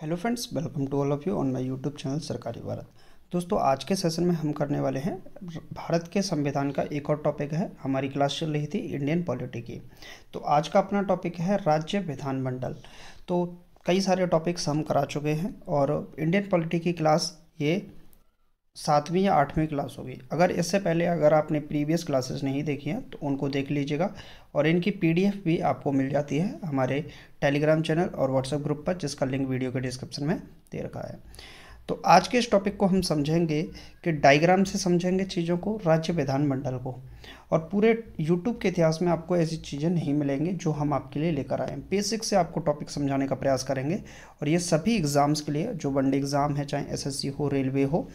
hello friends welcome to all of you on my YouTube channel सरकारी भारत दोस्तों आज के सेशन में हम करने वाले हैं भारत के संविधान का एक और टॉपिक है हमारी क्लास चल रही थी इंडियन पॉलिटी की तो आज का अपना टॉपिक है राज्य विधानमंडल तो कई सारे टॉपिक्स हम करा चुके हैं और इंडियन पॉलिटी की क्लास ये सातवीं या आठवीं क्लास होगी अगर इससे पहले अगर आपने प्रीवियस क्लासेस नहीं देखी हैं तो उनको देख लीजिएगा और इनकी पीडीएफ भी आपको मिल जाती है हमारे टेलीग्राम चैनल और व्हाट्सएप ग्रुप पर जिसका लिंक वीडियो के डिस्क्रिप्शन में दे रखा है तो आज के इस टॉपिक को हम समझेंगे कि डायग्राम से समझेंगे चीज़ों को राज्य विधानमंडल को और पूरे यूट्यूब के इतिहास में आपको ऐसी चीज़ें नहीं मिलेंगी जो हम आपके लिए लेकर आए हैं बेसिक से आपको टॉपिक समझाने का प्रयास करेंगे और ये सभी एग्ज़ाम्स के लिए जो वनडे एग्ज़ाम है चाहे एसएससी हो रेलवे हो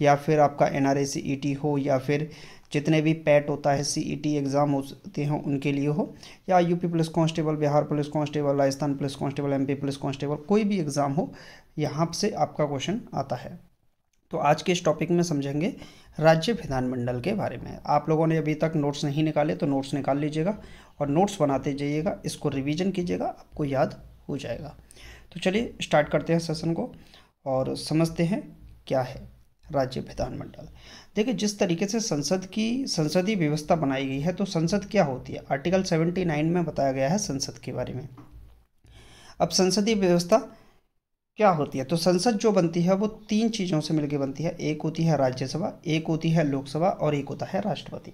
या फिर आपका एन आर e हो या फिर जितने भी पैट होता है सी ई टी एग्ज़ाम होते हैं उनके लिए हो या UP police constable Bihar police constable Rajasthan police constable MP police constable कोई भी एग्ज़ाम हो यहाँ से आपका क्वेश्चन आता है तो आज के इस टॉपिक में समझेंगे राज्य विधानमंडल के बारे में आप लोगों ने अभी तक नोट्स नहीं निकाले तो नोट्स निकाल लीजिएगा और नोट्स बनाते जाइएगा इसको रिविजन कीजिएगा आपको याद हो जाएगा तो चलिए स्टार्ट करते हैं सेसन को और समझते हैं क्या है राज्य विधानमंडल देखिए जिस तरीके से संसद की संसदीय व्यवस्था बनाई गई है तो संसद क्या होती है आर्टिकल 79 में बताया गया है संसद के बारे में अब संसदीय व्यवस्था क्या होती है तो संसद जो बनती है वो तीन चीज़ों से मिलकर बनती है एक होती है राज्यसभा एक होती है लोकसभा और एक होता है राष्ट्रपति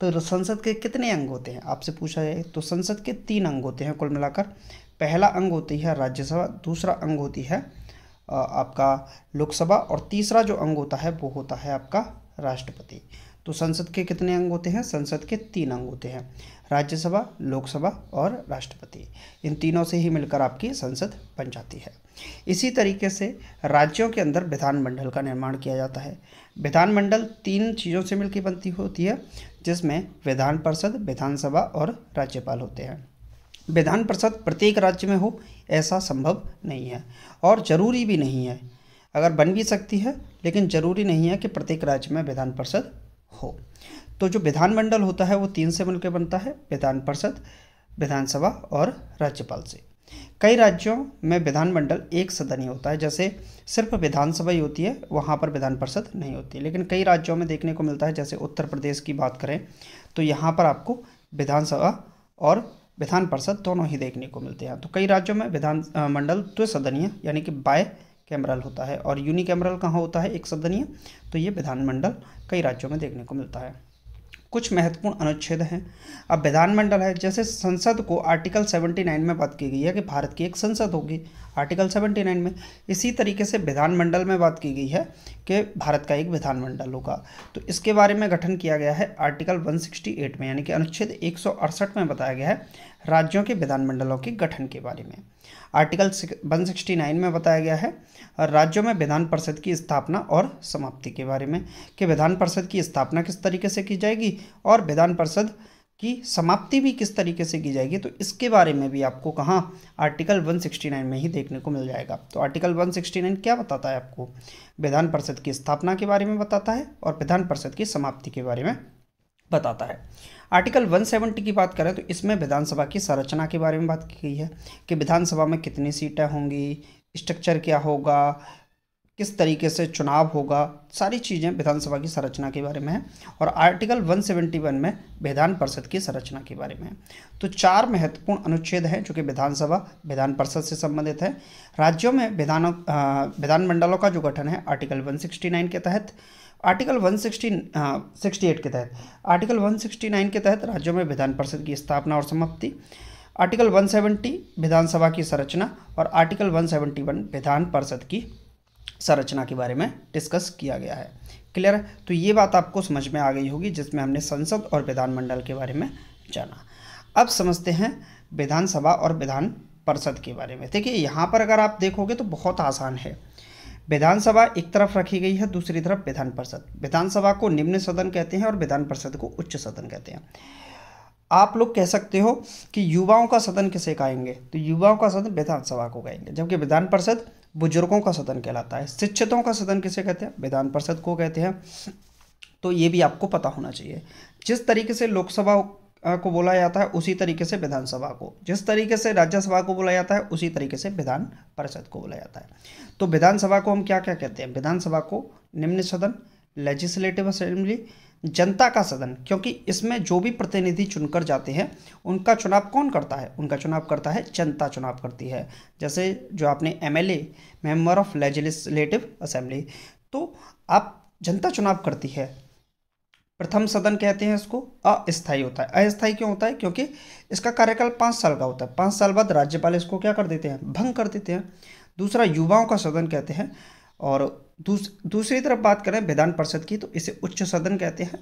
तो संसद के कितने अंग होते हैं आपसे पूछा जाए तो संसद के तीन अंग होते हैं कुल मिलाकर पहला अंग होती है राज्यसभा दूसरा अंग होती है आपका लोकसभा और तीसरा जो अंग होता है वो होता है आपका राष्ट्रपति तो संसद के कितने अंग होते हैं संसद के तीन अंग होते हैं राज्यसभा लोकसभा और राष्ट्रपति इन तीनों से ही मिलकर आपकी संसद बन जाती है इसी तरीके से राज्यों के अंदर विधानमंडल का निर्माण किया जाता है विधानमंडल तीन चीज़ों से मिलकर बनती होती है जिसमें विधान परिषद विधानसभा और राज्यपाल होते हैं विधान परिषद प्रत्येक राज्य में हो ऐसा संभव नहीं है और ज़रूरी भी नहीं है अगर बन भी सकती है लेकिन ज़रूरी नहीं है कि प्रत्येक राज्य में विधान परिषद हो तो जो विधानमंडल होता है वो तीन से मिलकर बनता है विधान परिषद विधानसभा और राज्यपाल से कई राज्यों में विधानमंडल एक सदनीय होता है जैसे सिर्फ विधानसभा ही होती है वहाँ पर विधान परिषद नहीं होती लेकिन कई राज्यों में देखने को मिलता है जैसे उत्तर प्रदेश की बात करें तो यहाँ पर आपको विधानसभा और विधान परिषद दोनों ही देखने को मिलते हैं तो कई राज्यों में विधान मंडल तो सदनीय यानी कि बाय कैमरल होता है और कैमरल कहाँ होता है एक सदनीय तो ये विधानमंडल कई राज्यों में देखने को मिलता है कुछ महत्वपूर्ण अनुच्छेद हैं अब विधानमंडल है जैसे संसद को आर्टिकल 79 में बात की गई है कि भारत की एक संसद होगी आर्टिकल 79 में इसी तरीके से विधानमंडल में बात की गई है कि भारत का एक विधानमंडल होगा तो इसके बारे में गठन किया गया है आर्टिकल 168 में यानी कि अनुच्छेद एक में बताया गया है राज्यों के विधानमंडलों के गठन के बारे में आर्टिकल 169 में बताया गया है राज्यों में विधान परिषद की स्थापना और समाप्ति के बारे में कि विधान परिषद की स्थापना किस तरीके से की जाएगी और विधान परिषद की समाप्ति भी किस तरीके से की जाएगी तो इसके बारे में भी आपको कहाँ आर्टिकल 169 में ही देखने को मिल जाएगा तो आर्टिकल 169 क्या बताता है आपको विधान परिषद की स्थापना के बारे में बताता है और विधान परिषद की समाप्ति के बारे में बताता है आर्टिकल 170 की बात करें तो इसमें विधानसभा की संरचना के बारे में बात की गई है कि विधानसभा में कितनी सीटें होंगी स्ट्रक्चर क्या होगा किस तरीके से चुनाव होगा सारी चीज़ें विधानसभा की संरचना के बारे में है और आर्टिकल 171 में विधान परिषद की संरचना के बारे में है तो चार महत्वपूर्ण अनुच्छेद हैं जो कि विधानसभा विधान परिषद से संबंधित है राज्यों में विधान विधानमंडलों का जो गठन है आर्टिकल 169 के तहत आर्टिकल 116 68 के तहत आर्टिकल 169 के तहत राज्यों में विधान परिषद की स्थापना और समाप्ति आर्टिकल 170 विधानसभा की संरचना और आर्टिकल 171 विधान परिषद की संरचना के बारे में डिस्कस किया गया है क्लियर है तो ये बात आपको समझ में आ गई होगी जिसमें हमने संसद और विधानमंडल के बारे में जाना अब समझते हैं विधानसभा और विधान परिषद के बारे में देखिए यहाँ पर अगर आप देखोगे तो बहुत आसान है विधानसभा एक तरफ रखी गई है दूसरी तरफ विधान परिषद विधानसभा को निम्न सदन कहते हैं और विधान परिषद को उच्च सदन कहते हैं आप लोग कह सकते हो कि युवाओं का सदन किसे कहेंगे तो युवाओं का सदन विधानसभा को कहेंगे जबकि विधान परिषद बुजुर्गों का सदन कहलाता है शिक्षितों का सदन किसे कहते हैं विधान परिषद को कहते हैं तो ये भी आपको पता होना चाहिए जिस तरीके से लोकसभा को बोला जाता है उसी तरीके से विधानसभा को जिस तरीके से राज्यसभा को बोला जाता है उसी तरीके से विधान परिषद को बोला जाता है तो विधानसभा को हम क्या क्या कहते हैं विधानसभा को निम्न सदन लेजिस्लेटिव असेंबली जनता का सदन क्योंकि इसमें जो भी प्रतिनिधि चुनकर जाते हैं उनका चुनाव कौन करता है उनका चुनाव करता है जनता चुनाव करती है जैसे जो आपने MLA member of legislative assembly तो आप जनता चुनाव करती है प्रथम सदन कहते हैं इसको अस्थाई होता है अस्थाई क्यों होता है क्योंकि इसका कार्यकाल पाँच साल का होता है पाँच साल बाद राज्यपाल इसको क्या कर देते हैं भंग कर देते हैं दूसरा युवाओं का सदन कहते हैं और दूस, दूसरी तरफ बात करें विधान परिषद की तो इसे उच्च सदन कहते हैं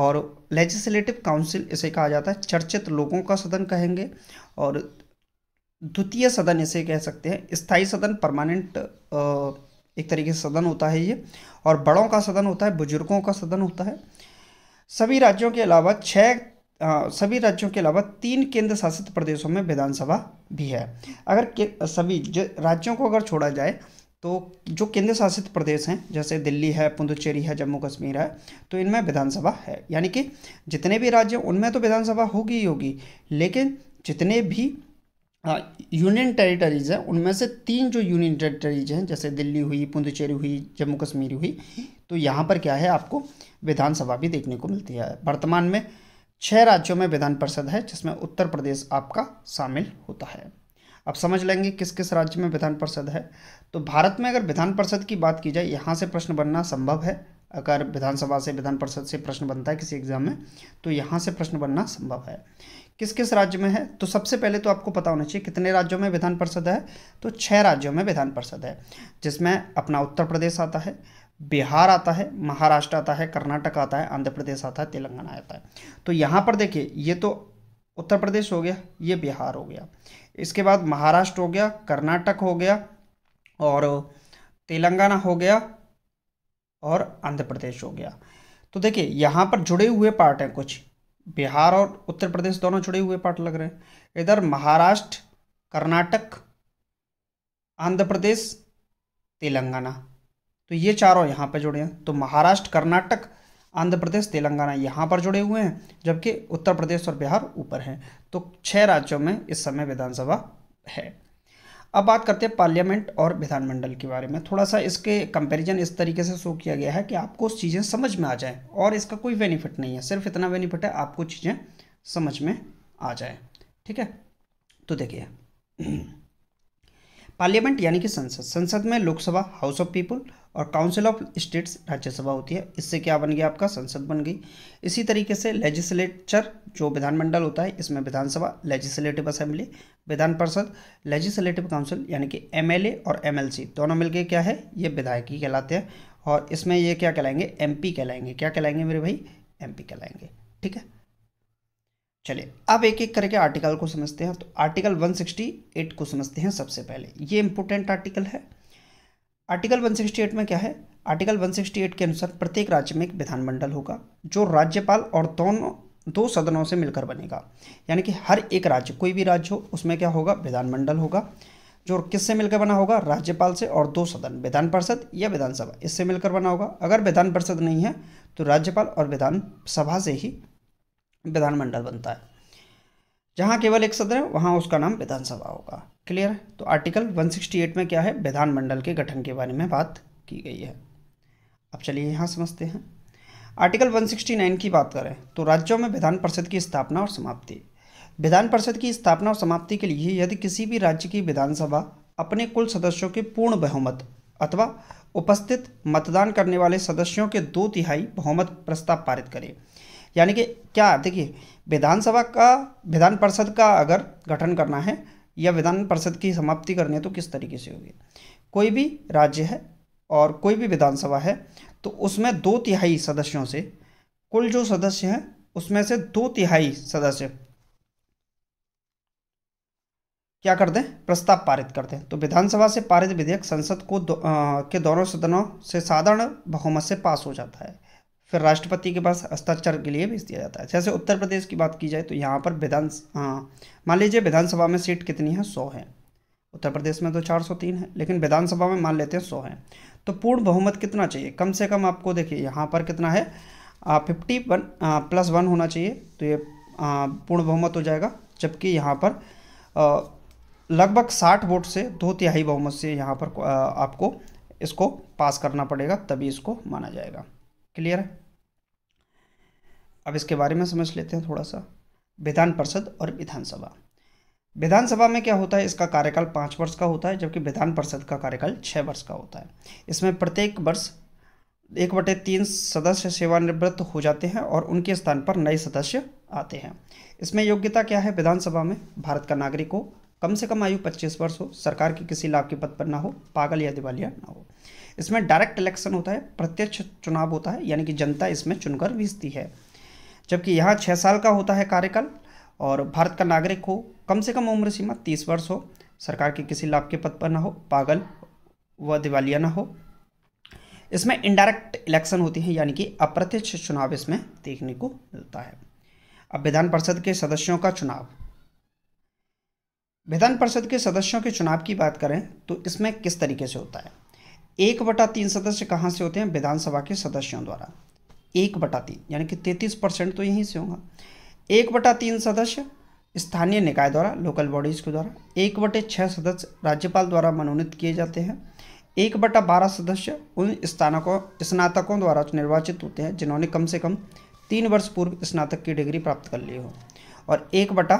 और लेजिस्लेटिव काउंसिल इसे कहा जाता है चर्चित लोगों का सदन कहेंगे और द्वितीय सदन इसे कह सकते हैं स्थायी सदन परमानेंट एक तरीके से सदन होता है ये और बड़ों का सदन होता है बुजुर्गों का सदन होता है सभी राज्यों के अलावा छः सभी राज्यों के अलावा तीन केंद्र शासित प्रदेशों में विधानसभा भी है अगर सभी राज्यों को अगर छोड़ा जाए तो जो केंद्र शासित प्रदेश हैं जैसे दिल्ली है पुदुचेरी है जम्मू कश्मीर है तो इनमें विधानसभा है यानी कि जितने भी राज्य उनमें तो विधानसभा होगी ही होगी लेकिन जितने भी यूनियन हाँ, टेरिटरीज़ हैं उनमें से तीन जो यूनियन टेरिटरीज हैं जैसे दिल्ली हुई पुदुचेरी हुई जम्मू कश्मीर हुई तो यहाँ पर क्या है आपको विधानसभा भी देखने को मिलती है वर्तमान में छः राज्यों में विधान परिषद है जिसमें उत्तर प्रदेश आपका शामिल होता है अब समझ लेंगे किस किस राज्य में विधान परिषद है तो भारत में अगर विधान परिषद की बात की जाए यहाँ से प्रश्न बनना संभव है अगर विधानसभा से विधान परिषद से प्रश्न बनता है किसी एग्जाम में तो यहाँ से प्रश्न बनना संभव है किस किस राज्य में है तो सबसे पहले तो आपको पता होना चाहिए कितने राज्यों में विधान परिषद है तो छः राज्यों में विधान परिषद है जिसमें अपना उत्तर प्रदेश आता है बिहार आता है महाराष्ट्र आता है कर्नाटक आता है आंध्र प्रदेश आता है तेलंगाना आता है तो यहाँ पर देखिए ये तो उत्तर प्रदेश हो गया ये बिहार हो गया इसके बाद महाराष्ट्र हो गया कर्नाटक हो गया और तेलंगाना हो गया और आंध्र प्रदेश हो गया तो देखिए यहाँ पर जुड़े हुए पार्ट हैं कुछ बिहार और उत्तर प्रदेश दोनों जुड़े हुए पार्ट लग रहे हैं इधर महाराष्ट्र कर्नाटक आंध्र प्रदेश तेलंगाना तो ये चारों यहाँ पर जुड़े हैं तो महाराष्ट्र कर्नाटक आंध्र प्रदेश तेलंगाना यहाँ पर जुड़े हुए हैं जबकि उत्तर प्रदेश और बिहार ऊपर हैं तो छह राज्यों में इस समय विधानसभा है अब बात करते हैं पार्लियामेंट और विधानमंडल के बारे में थोड़ा सा इसके कंपैरिजन इस तरीके से शो किया गया है कि आपको चीज़ें समझ में आ जाएं और इसका कोई बेनिफिट नहीं है सिर्फ इतना बेनिफिट है आपको चीज़ें समझ में आ जाए ठीक है तो देखिए पार्लियामेंट यानी कि संसद संसद में लोकसभा हाउस ऑफ पीपल और काउंसिल ऑफ स्टेट्स राज्यसभा होती है इससे क्या बन गया आपका संसद बन गई इसी तरीके से लेजिस्लेचर जो विधानमंडल होता है इसमें विधानसभा लेजिस्लेटिव असेंबली विधान परिषद लेजिस्लेटिव काउंसिल यानी कि एमएलए और एमएलसी दोनों मिलके क्या है ये विधायकी कहलाते हैं और इसमें ये क्या कहलाएंगे एम कहलाएंगे क्या कहलाएंगे मेरे भाई एम कहलाएंगे ठीक है चलिए अब एक एक करके आर्टिकल को समझते हैं तो आर्टिकल 168 को समझते हैं सबसे पहले ये इम्पोर्टेंट आर्टिकल है आर्टिकल 168 में क्या है आर्टिकल 168 के अनुसार प्रत्येक राज्य में एक विधानमंडल होगा जो राज्यपाल और दोनों दो सदनों से मिलकर बनेगा यानी कि हर एक राज्य कोई भी राज्य हो उसमें क्या होगा विधानमंडल होगा जो किससे मिलकर बना होगा राज्यपाल से और दो सदन विधान परिषद या विधानसभा इससे मिलकर बना होगा अगर विधान परिषद नहीं है तो राज्यपाल और विधानसभा से ही विधानमंडल बनता है जहाँ केवल एक सदन है वहाँ उसका नाम विधानसभा होगा क्लियर है तो आर्टिकल 168 में क्या है विधानमंडल के गठन के बारे में बात की गई है अब चलिए यहाँ समझते हैं आर्टिकल 169 की बात करें तो राज्यों में विधान परिषद की स्थापना और समाप्ति विधान परिषद की स्थापना और समाप्ति के लिए यदि किसी भी राज्य की विधानसभा अपने कुल सदस्यों के पूर्ण बहुमत अथवा उपस्थित मतदान करने वाले सदस्यों के दो तिहाई बहुमत प्रस्ताव पारित करे यानी कि क्या देखिए विधानसभा का विधान परिषद का अगर गठन करना है या विधान परिषद की समाप्ति करनी है तो किस तरीके से होगी कोई भी राज्य है और कोई भी विधानसभा है तो उसमें दो तिहाई सदस्यों से कुल जो सदस्य हैं उसमें से दो तिहाई सदस्य क्या कर दें प्रस्ताव पारित कर दें तो विधानसभा से पारित विधेयक संसद को दो, आ, के दोनों सदनों से साधारण बहुमत से पास हो जाता है फिर राष्ट्रपति के पास हस्ताक्षर के लिए भेज दिया जाता है जैसे उत्तर प्रदेश की बात की जाए तो यहाँ पर विधान हाँ, मान लीजिए विधानसभा में सीट कितनी है सौ है उत्तर प्रदेश में तो चार सौ तीन है लेकिन विधानसभा में मान लेते हैं सौ है तो पूर्ण बहुमत कितना चाहिए कम से कम आपको देखिए यहाँ पर कितना है फिफ्टी वन प्लस वन होना चाहिए तो ये पूर्ण बहुमत हो जाएगा जबकि यहाँ पर लगभग साठ वोट से दो तिहाई बहुमत से यहाँ पर आ, आपको इसको पास करना पड़ेगा तभी इसको माना जाएगा क्लियर है अब इसके बारे में समझ लेते हैं थोड़ा सा विधान परिषद और विधानसभा विधानसभा में क्या होता है इसका कार्यकाल पाँच वर्ष का होता है जबकि विधान परिषद का कार्यकाल छः वर्ष का होता है इसमें प्रत्येक वर्ष एक बटे तीन सदस्य सेवानिवृत्त हो जाते हैं और उनके स्थान पर नए सदस्य आते हैं इसमें योग्यता क्या है विधानसभा में भारत का नागरिक हो कम से कम आयु 25 वर्ष हो सरकार के किसी लाभ के पद पर ना हो पागल या दिवालिया ना हो इसमें डायरेक्ट इलेक्शन होता है प्रत्यक्ष चुनाव होता है यानी कि जनता इसमें चुनकर भेजती है जबकि यहाँ छः साल का होता है कार्यकाल और भारत का नागरिक हो कम से कम उम्र सीमा तीस वर्ष हो सरकार के किसी लाभ के पद पर ना हो पागल व दिवालिया ना हो इसमें इनडायरेक्ट इलेक्शन होती है यानी कि अप्रत्यक्ष चुनाव इसमें देखने को मिलता है अब विधान परिषद के सदस्यों का चुनाव विधान परिषद के सदस्यों के चुनाव की बात करें तो इसमें किस तरीके से होता है एक बटा तीन सदस्य कहाँ से होते हैं विधानसभा के सदस्यों द्वारा एक बटा तीन यानी कि तैतीस परसेंट तो यहीं से होगा एक बटा तीन सदस्य स्थानीय निकाय द्वारा लोकल बॉडीज़ के द्वारा एक बटे छः सदस्य राज्यपाल द्वारा मनोनीत किए जाते हैं एक बटा बारह सदस्य उन स्नातकों स्नातकों द्वारा निर्वाचित होते हैं जिन्होंने कम से कम तीन वर्ष पूर्व स्नातक की डिग्री प्राप्त कर ली हो और एक बटा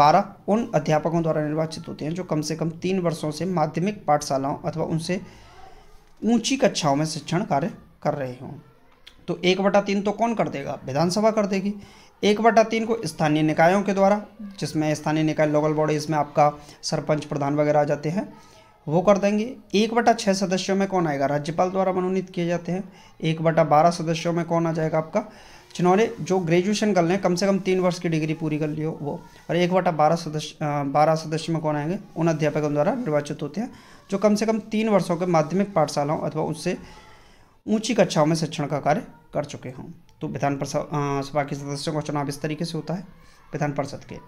बारह उन अध्यापकों द्वारा निर्वाचित होते हैं जो कम से कम तीन वर्षों से माध्यमिक पाठशालाओं अथवा उनसे ऊंची कक्षाओं में शिक्षण कार्य कर रहे हों तो एक बटा तीन तो कौन कर देगा विधानसभा कर देगी एक बटा तीन को स्थानीय निकायों के द्वारा जिसमें स्थानीय निकाय लोकल बॉडी इसमें आपका सरपंच प्रधान वगैरह आ जाते हैं वो कर देंगे एक बटा छः सदस्यों में कौन आएगा राज्यपाल द्वारा मनोनीत किए जाते हैं एक बटा बारह सदस्यों में कौन आ जाएगा आपका जिन्होंने जो ग्रेजुएशन कर लें कम से कम तीन वर्ष की डिग्री पूरी कर ली हो वो और एक बटा बारह सदस्य बारह सदस्य में कौन आएंगे उन अध्यापकों द्वारा निर्वाचित होते हैं जो कम से कम तीन वर्षों के माध्यमिक पाठशालाओं अथवा उससे ऊंची कक्षाओं में शिक्षण का कार्य कर चुके हों तो विधान परिषद सभा के सदस्यों का चुनाव इस तरीके से होता है विधान परिषद के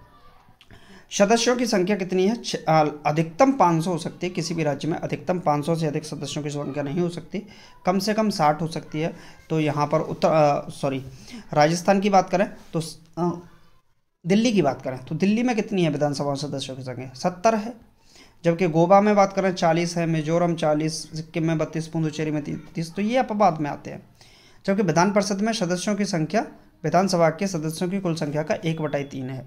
सदस्यों की संख्या कितनी है अधिकतम 500 हो सकती है किसी भी राज्य में अधिकतम 500 से अधिक सदस्यों की संख्या नहीं हो सकती कम से कम 60 हो सकती है तो यहाँ पर उत्तर सॉरी राजस्थान की बात करें तो आ, दिल्ली की बात करें तो दिल्ली में कितनी है विधानसभा सदस्यों की संख्या सत्तर है जबकि गोवा में बात करें चालीस है मिजोरम चालीस सिक्किम में बत्तीस पुदुचेरी में तीस तो ये अपवाद में आते हैं जबकि विधान परिषद में सदस्यों की संख्या विधानसभा के सदस्यों की कुल संख्या का एक बटाई तीन है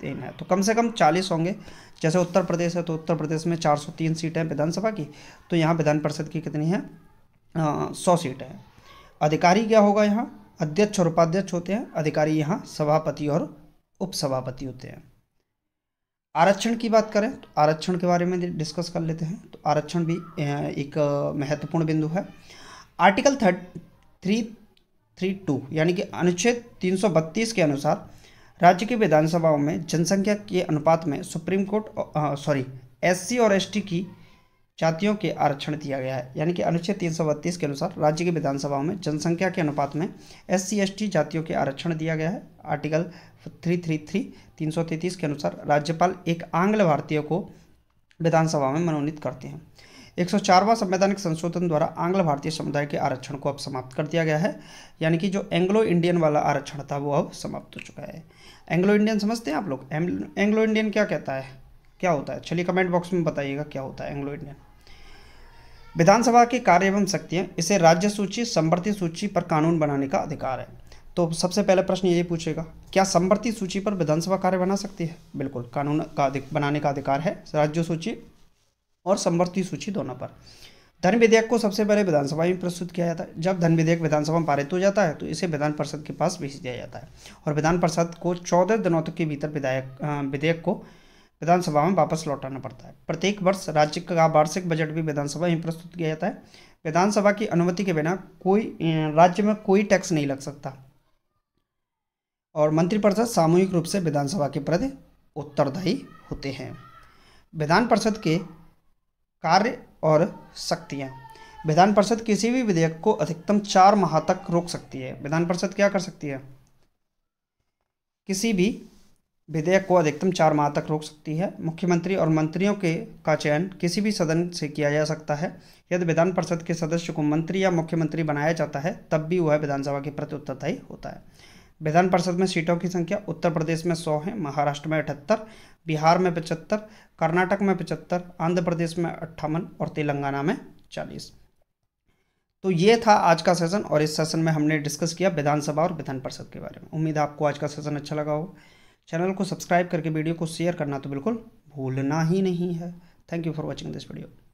तीन है तो कम से कम चालीस होंगे जैसे उत्तर प्रदेश है तो उत्तर प्रदेश में चार सौ तीन सीटें हैं विधानसभा की तो यहाँ विधान परिषद की कितनी है सौ सीटें हैं अधिकारी क्या होगा यहाँ अध्यक्ष और उपाध्यक्ष होते हैं अधिकारी यहाँ सभापति और उपसभापति होते हैं आरक्षण की बात करें तो आरक्षण के बारे में डिस्कस कर लेते हैं तो आरक्षण भी एक महत्वपूर्ण बिंदु है article thirty three three two यानी कि अनुच्छेद तीन सौ बत्तीस के अनुसार राज्य की विधानसभाओं में जनसंख्या के अनुपात में सुप्रीम कोर्ट सॉरी एससी और एसटी की जातियों के आरक्षण दिया गया है यानी कि अनुच्छेद तीन सौ बत्तीस के अनुसार राज्य की विधानसभाओं में जनसंख्या के अनुपात में एस सी जातियों के आरक्षण दिया गया है आर्टिकल थ्री थ्री थ्री तीन सौ के अनुसार राज्यपाल एक आंग्ल भारतीय को विधानसभा में मनोनीत करते हैं एक सौ संवैधानिक संशोधन द्वारा आंग्ल भारतीय समुदाय के आरक्षण को अब समाप्त कर दिया गया है यानी कि जो एंग्लो इंडियन वाला आरक्षण था वो अब समाप्त हो चुका है एंग्लो इंडियन समझते हैं आप लोग एंग्लो इंडियन क्या कहता है क्या होता है चलिए कमेंट बॉक्स में बताइएगा क्या होता है एंग्लो इंडियन विधानसभा के कार्य एवं शक्तियाँ इसे राज्य सूची समवर्ती सूची पर कानून बनाने का अधिकार है तो सबसे पहला प्रश्न ये पूछेगा क्या संवर्ती सूची पर विधानसभा कार्य बना सकती है बिल्कुल कानून का बनाने का अधिकार है राज्य सूची और समवर्ती सूची दोनों पर धन विधेयक को सबसे पहले विधानसभा में प्रस्तुत किया जाता है जब धन विधेयक विधानसभा में पारित हो जाता है तो इसे विधान परिषद के पास भेज दिया जाता है और विधान परिषद को चौदह दिनों तक के भीतर विधायक विधेयक को विधानसभा में वापस लौटाना पड़ता है प्रत्येक वर्ष राज्य का वार्षिक बजट भी विधानसभा में प्रस्तुत किया जाता है विधानसभा की अनुमति के बिना कोई राज्य में कोई टैक्स नहीं लग सकता और मंत्रिपरिषद सामूहिक रूप से विधानसभा के प्रति उत्तरदायी होते हैं विधान परिषद के कार्य और शक्तियाँ विधान परिषद किसी भी विधेयक को अधिकतम चार माह तक रोक सकती है विधान परिषद क्या कर सकती है किसी भी विधेयक को अधिकतम चार माह तक रोक सकती है मुख्यमंत्री और मंत्रियों के का चयन किसी भी सदन से किया जा सकता है यदि विधान परिषद के सदस्य को मंत्री या मुख्यमंत्री बनाया जाता है तब भी वह विधानसभा के प्रति उत्तरदायी होता है विधान परिषद में सीटों की संख्या उत्तर प्रदेश में सौ है महाराष्ट्र में अठहत्तर बिहार में पचहत्तर कर्नाटक में पचहत्तर आंध्र प्रदेश में अट्ठावन और तेलंगाना में चालीस तो ये था आज का सेशन और इस सेशन में हमने डिस्कस किया विधानसभा और विधान परिषद के बारे में उम्मीद है आपको आज का सेशन अच्छा लगा हो चैनल को सब्सक्राइब करके वीडियो को शेयर करना तो बिल्कुल भूलना ही नहीं है thank you for watching this video